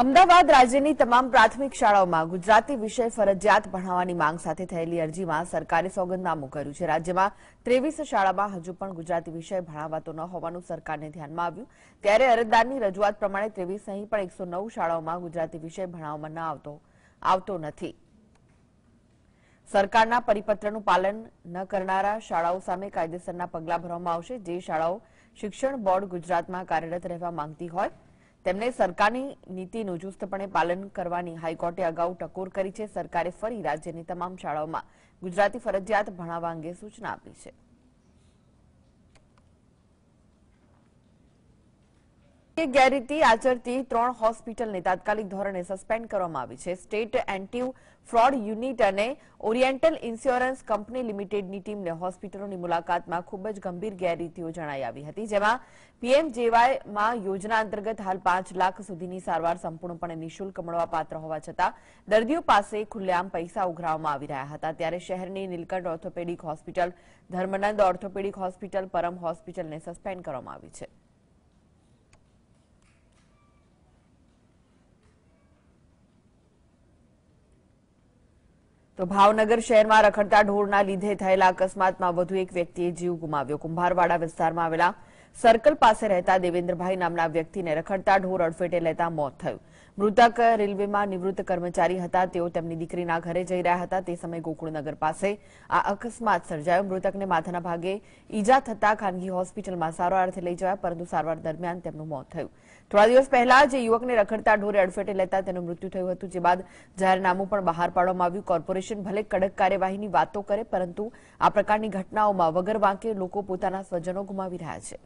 અમદાવાદ રાજ્યની તમામ પ્રાથમિક શાળાઓમાં ગુજરાતી વિષય ફરજિયાત ભણાવવાની માંગ સાથે થયેલી અરજીમાં સરકારે સોગંદનામું કર્યું છે રાજ્યમાં ત્રેવીસ શાળામાં હજુ પણ ગુજરાતી વિષય ભણાવાતો ન હોવાનું સરકારને ધ્યાનમાં આવ્યું ત્યારે અરજદારની રજૂઆત પ્રમાણે ત્રેવીસ નહીં પણ એકસો નવ શાળાઓમાં ગુજરાતી વિષય ભણાવવામાં ન આવતો આવતો નથી સરકારના પરિપત્રનું પાલન ન કરનારા શાળાઓ સામે કાયદેસરના પગલાં ભરવામાં આવશે જે શાળાઓ શિક્ષણ બોર્ડ ગુજરાતમાં કાર્યરત રહેવા માંગતી હોય તેમણે સરકારની નીતિનું ચુસ્તપણે પાલન કરવાની હાઈકોર્ટે અગાઉ ટકોર કરી છે સરકારે ફરી રાજ્યની તમામ શાળાઓમાં ગુજરાતી ફરજિયાત ભણાવવા અંગે સૂચના આપી છે કે ગેરરીતિ આચરતી ત્રણ હોસ્પિટલને તાત્કાલિક ધોરણે સસ્પેન્ડ કરવામાં આવી છે સ્ટેટ એન્ટી ફ્રોડ યુનિટ અને ઓરિએન્ટલ ઇન્સ્યોરન્સ કંપની લિમિટેડની ટીમને હોસ્પિટલોની મુલાકાતમાં ખૂબ જ ગંભીર ગેરરીતિઓ જણાઈ આવી હતી જેમાં પીએમજેવાયમાં યોજના અંતર્ગત હાલ પાંચ લાખ સુધીની સારવાર સંપૂર્ણપણે નિઃશુલ્ક મળવાપાત્ર હોવા છતાં દર્દીઓ પાસે ખુલ્લેઆમ પૈસા ઉઘરાવવામાં આવી રહ્યા હતા ત્યારે શહેરની Nilkanth orthopaedic hospital Dharmanand orthopaedic hospital Param હોસ્પિટલને સસ્પેન્ડ કરવામાં આવી છે તો ભાવનગર શહેરમાં રખડતા ઢોરના લીધે થયેલા અકસ્માતમાં વધુ એક વ્યક્તિએ જીવ ગુમાવ્યો કુંભારવાડા વિસ્તારમાં આવેલા સર્કલ પાસે રહેતા દેવેન્દ્રભાઈ નામના વ્યક્તિને રખડતા ઢોર અડફેટે લેતા મોત થયું મૃતક રેલવેમાં નિવૃત્ત કર્મચારી હતા તેઓ તેમની દીકરીના ઘરે જઈ રહ્યા હતા તે સમયે ગોકુળનગર પાસે આ અકસ્માત સર્જાયો મૃતકને માથાના ભાગે ઈજા થતા ખાનગી હોસ્પિટલમાં સારવાર અર્થે લઈ જવાયા પરંતુ સારવાર દરમિયાન તેમનું મોત થયું થોડા દિવસ પહેલા જે યુવકને રખડતા ઢોરે અડફેટે લેતા તેનું મૃત્યુ થયું હતું જે બાદ જાહેરનામું પણ બહાર પાડવામાં આવ્યું કોર્પોરેશન ભલે કડક કાર્યવાહીની વાતો કરે પરંતુ આ પ્રકારની ઘટનાઓમાં વગર વાંકે લોકો પોતાના સ્વજનો ગુમાવી રહ્યા છે